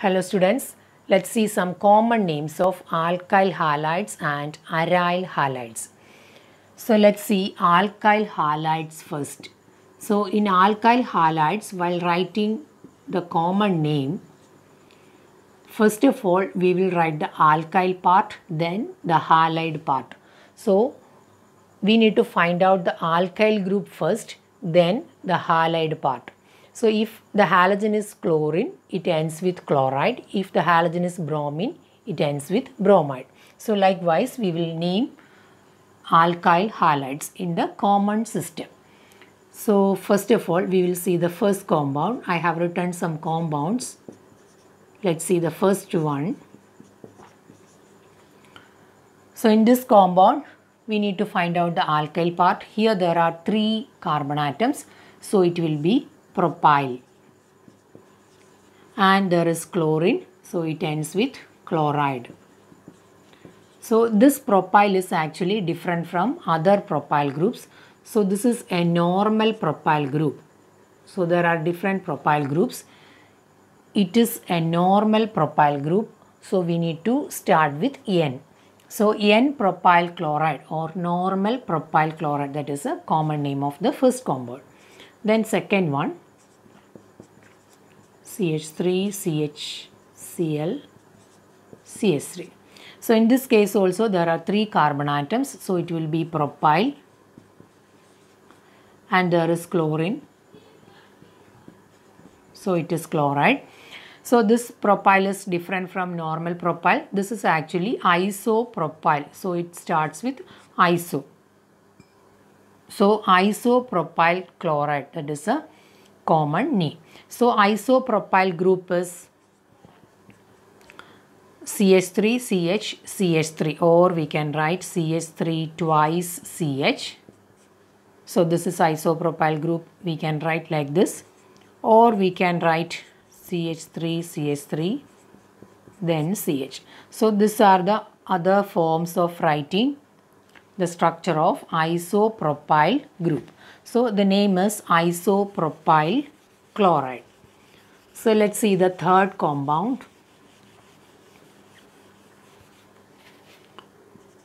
Hello students, let's see some common names of alkyl halides and aryl halides. So let's see alkyl halides first. So in alkyl halides while writing the common name, first of all we will write the alkyl part then the halide part. So we need to find out the alkyl group first then the halide part. So if the halogen is chlorine, it ends with chloride. If the halogen is bromine, it ends with bromide. So likewise, we will name alkyl halides in the common system. So first of all, we will see the first compound. I have written some compounds. Let's see the first one. So in this compound, we need to find out the alkyl part. Here there are three carbon atoms. So it will be propyl and there is chlorine so it ends with chloride. So this propyl is actually different from other propyl groups. So this is a normal propyl group. So there are different propyl groups. It is a normal propyl group. So we need to start with N. So N propyl chloride or normal propyl chloride that is a common name of the first compound. Then second one CH3, CHCl, CS3. So in this case also there are three carbon atoms. So it will be propyl and there is chlorine. So it is chloride. So this propyl is different from normal propyl. This is actually isopropyl. So it starts with iso. So isopropyl chloride that is a common name. So isopropyl group is CH3, CH, CH3 or we can write CH3 twice CH. So this is isopropyl group we can write like this or we can write CH3, CH3 then CH. So these are the other forms of writing the structure of isopropyl group. So the name is isopropyl chloride. So let's see the third compound.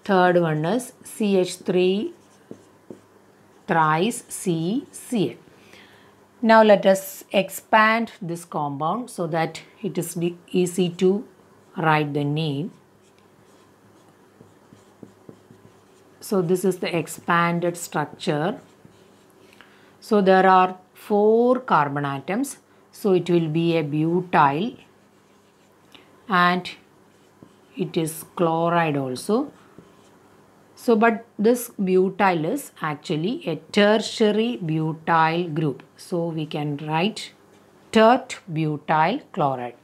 Third one is CH3 thrice CCl. Now let us expand this compound so that it is easy to write the name. So this is the expanded structure so there are four carbon atoms. So it will be a butyl and it is chloride also. So but this butyl is actually a tertiary butyl group. So we can write tert butyl chloride.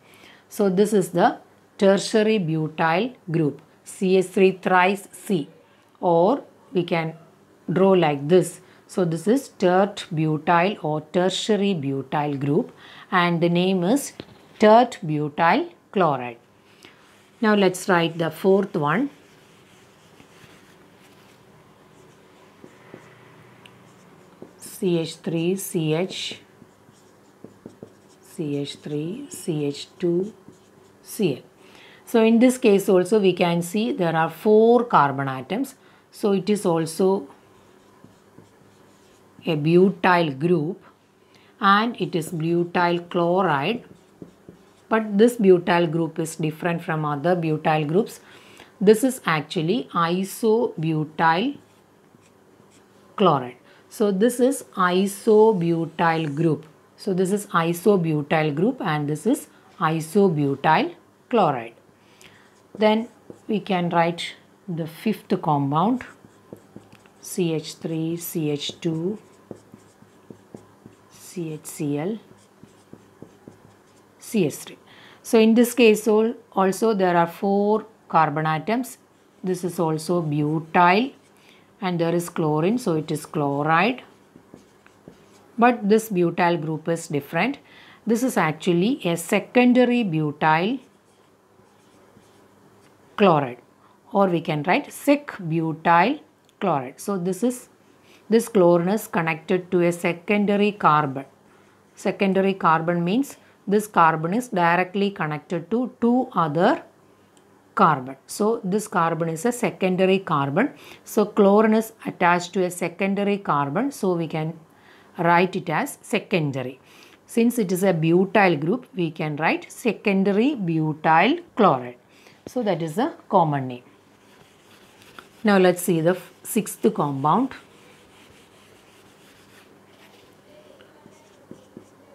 So this is the tertiary butyl group CH3 thrice C or we can draw like this so this is tert butyl or tertiary butyl group and the name is tert butyl chloride. Now let's write the fourth one. CH3, CH, CH3, CH2, Cl. So in this case also we can see there are four carbon atoms. So it is also a butyl group and it is butyl chloride but this butyl group is different from other butyl groups this is actually isobutyl chloride so this is isobutyl group so this is isobutyl group and this is isobutyl chloride then we can write the fifth compound CH3 CH2 CHCl, CH3. So in this case also there are four carbon atoms. This is also butyl and there is chlorine so it is chloride. But this butyl group is different. This is actually a secondary butyl chloride or we can write sec butyl chloride. So this is this chlorine is connected to a secondary carbon. Secondary carbon means this carbon is directly connected to two other carbon. So this carbon is a secondary carbon. So chlorine is attached to a secondary carbon. So we can write it as secondary. Since it is a butyl group, we can write secondary butyl chloride. So that is a common name. Now let's see the sixth compound.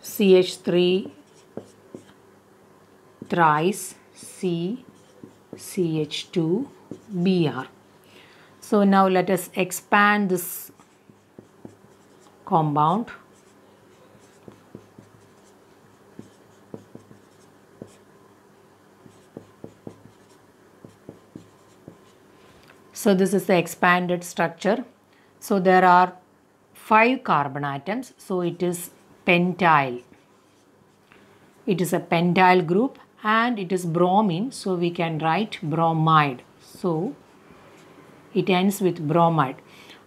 CH3 thrice C CH2 Br. So now let us expand this compound. So this is the expanded structure. So there are 5 carbon atoms. So it is Pentyl. It is a pentyl group and it is bromine so we can write bromide. So it ends with bromide.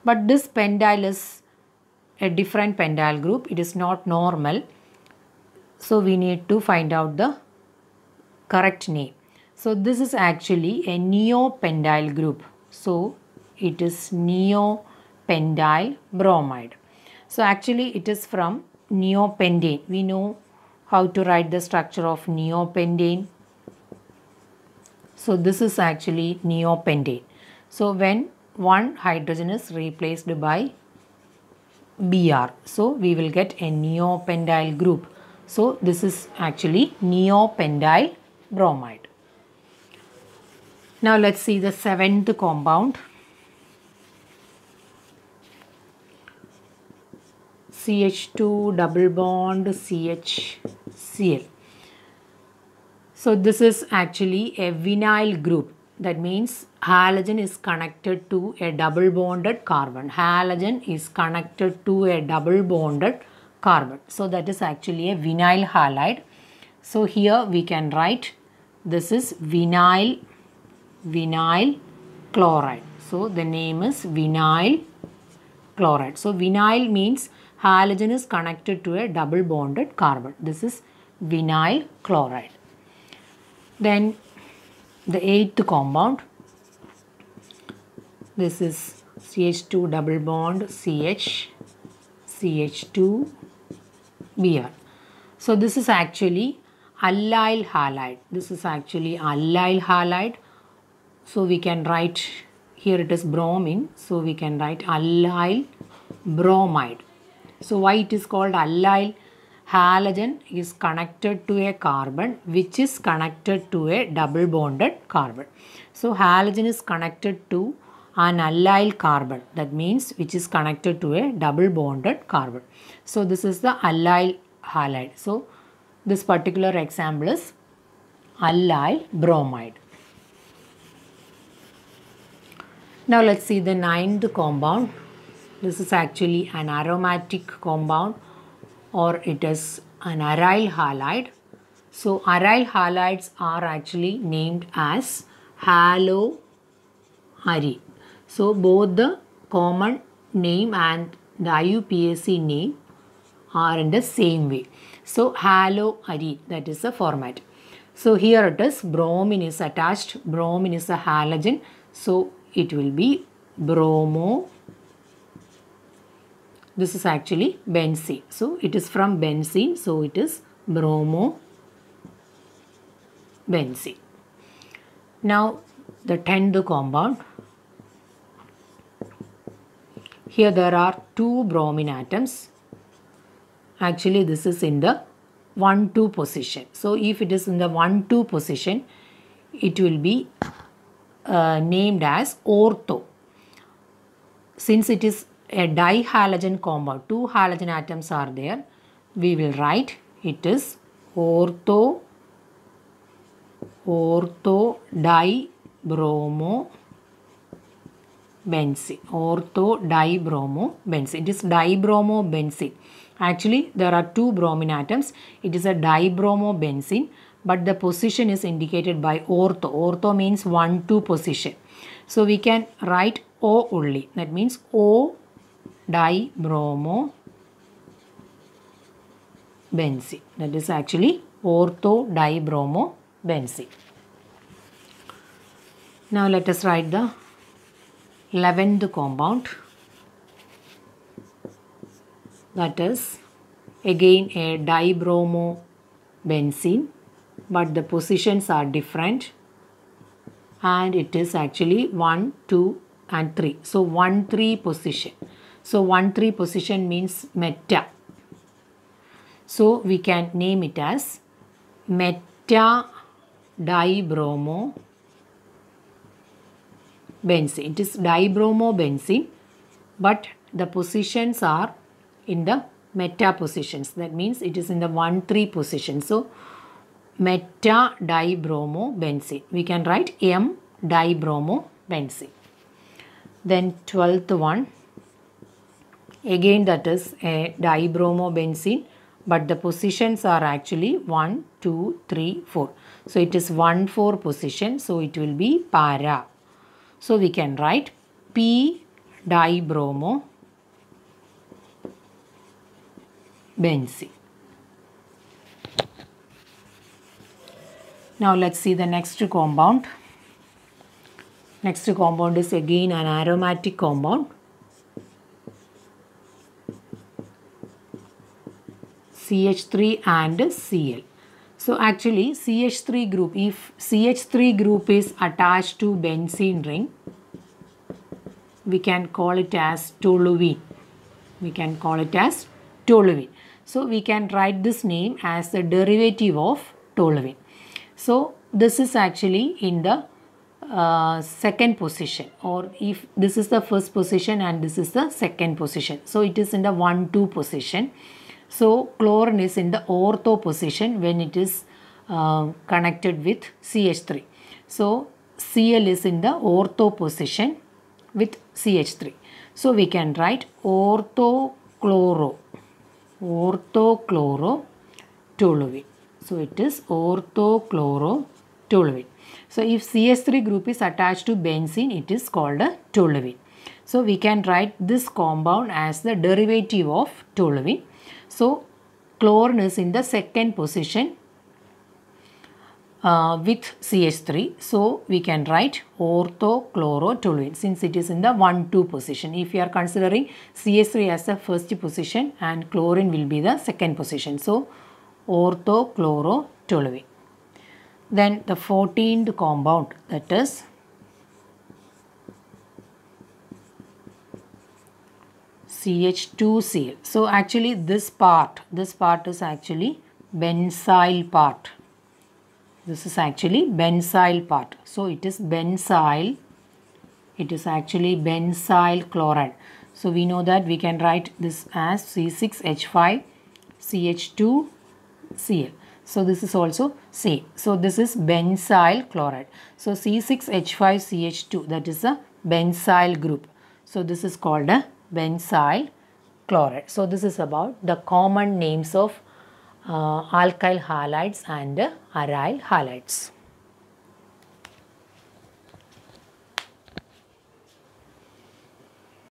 But this pentyl is a different pentyl group. It is not normal. So we need to find out the correct name. So this is actually a neopentyl group. So it is neopentyl bromide. So actually it is from neopentane. We know how to write the structure of neopentane. So this is actually neopentane. So when one hydrogen is replaced by Br. So we will get a neopentyl group. So this is actually neopentyl bromide. Now let's see the seventh compound CH2 double bond CHCl. So this is actually a vinyl group that means halogen is connected to a double bonded carbon. Halogen is connected to a double bonded carbon. So that is actually a vinyl halide. So here we can write this is vinyl vinyl chloride. So the name is vinyl chloride. So vinyl means halogen is connected to a double bonded carbon. This is vinyl chloride. Then the eighth compound, this is CH2 double bond CH, CH2 Br. So this is actually allyl halide. This is actually allyl halide. So we can write here it is bromine. So we can write allyl bromide. So why it is called allyl? Halogen is connected to a carbon which is connected to a double bonded carbon. So halogen is connected to an allyl carbon that means which is connected to a double bonded carbon. So this is the allyl halide. So this particular example is allyl bromide. Now let's see the ninth compound this is actually an aromatic compound or it is an aryl halide. So aryl halides are actually named as haloary. So both the common name and the IUPAC name are in the same way. So haloary that is the format. So here it is bromine is attached. Bromine is a halogen. So it will be bromo this is actually benzene. So it is from benzene. So it is bromo benzene. Now the 10th compound. Here there are two bromine atoms. Actually this is in the 1-2 position. So if it is in the 1-2 position, it will be uh, named as ortho. Since it is a dihalogen compound. Two halogen atoms are there. We will write it is ortho ortho dibromo benzene ortho dibromo benzene it is dibromo benzene actually there are two bromine atoms it is a dibromo benzene but the position is indicated by ortho ortho means one two position so we can write o only that means o dibromo benzene. That is actually ortho dibromo benzene. Now let us write the 11th compound that is again a dibromo benzene but the positions are different and it is actually 1, 2 and 3. So 1, 3 position. So 1 3 position means meta. So we can name it as meta dibromo benzene. It is dibromo benzene but the positions are in the meta positions. That means it is in the 1 3 position. So meta dibromo benzene. We can write M dibromo benzene. Then 12th one Again that is a dibromobenzene but the positions are actually 1, 2, 3, 4. So it is 1, 4 position so it will be para. So we can write P dibromo benzene. Now let's see the next compound. Next compound is again an aromatic compound. CH3 and Cl. So actually CH3 group, if CH3 group is attached to benzene ring, we can call it as toluene. We can call it as toluene. So we can write this name as the derivative of toluene. So this is actually in the uh, second position or if this is the first position and this is the second position. So it is in the 1-2 position. So chlorine is in the ortho position when it is uh, connected with CH3. So Cl is in the ortho position with CH3. So we can write orthochloro, toluene. So it is toluene. So if CH3 group is attached to benzene, it is called a toluene. So we can write this compound as the derivative of toluene. So chlorine is in the second position uh, with CH3. So we can write orthochlorotoluene since it is in the 1-2 position. If you are considering CH3 as the first position and chlorine will be the second position. So orthochlorotoluene. Then the 14th compound that is CH2Cl. So actually this part, this part is actually benzyl part. This is actually benzyl part. So it is benzyl. It is actually benzyl chloride. So we know that we can write this as C6H5CH2Cl. So this is also same. So this is benzyl chloride. So C6H5CH2 that is a benzyl group. So this is called a benzyl chloride. So this is about the common names of uh, alkyl halides and uh, aryl halides.